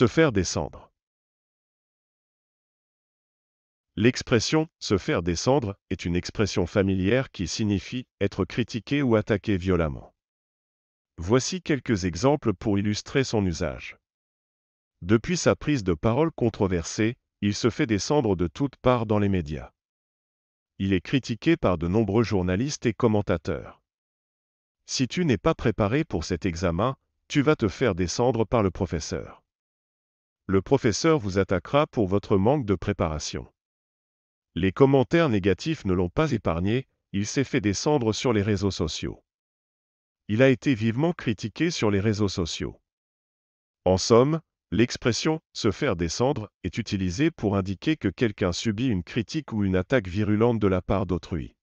se faire descendre. L'expression se faire descendre est une expression familière qui signifie être critiqué ou attaqué violemment. Voici quelques exemples pour illustrer son usage. Depuis sa prise de parole controversée, il se fait descendre de toutes parts dans les médias. Il est critiqué par de nombreux journalistes et commentateurs. Si tu n'es pas préparé pour cet examen, tu vas te faire descendre par le professeur le professeur vous attaquera pour votre manque de préparation. Les commentaires négatifs ne l'ont pas épargné, il s'est fait descendre sur les réseaux sociaux. Il a été vivement critiqué sur les réseaux sociaux. En somme, l'expression se faire descendre est utilisée pour indiquer que quelqu'un subit une critique ou une attaque virulente de la part d'autrui.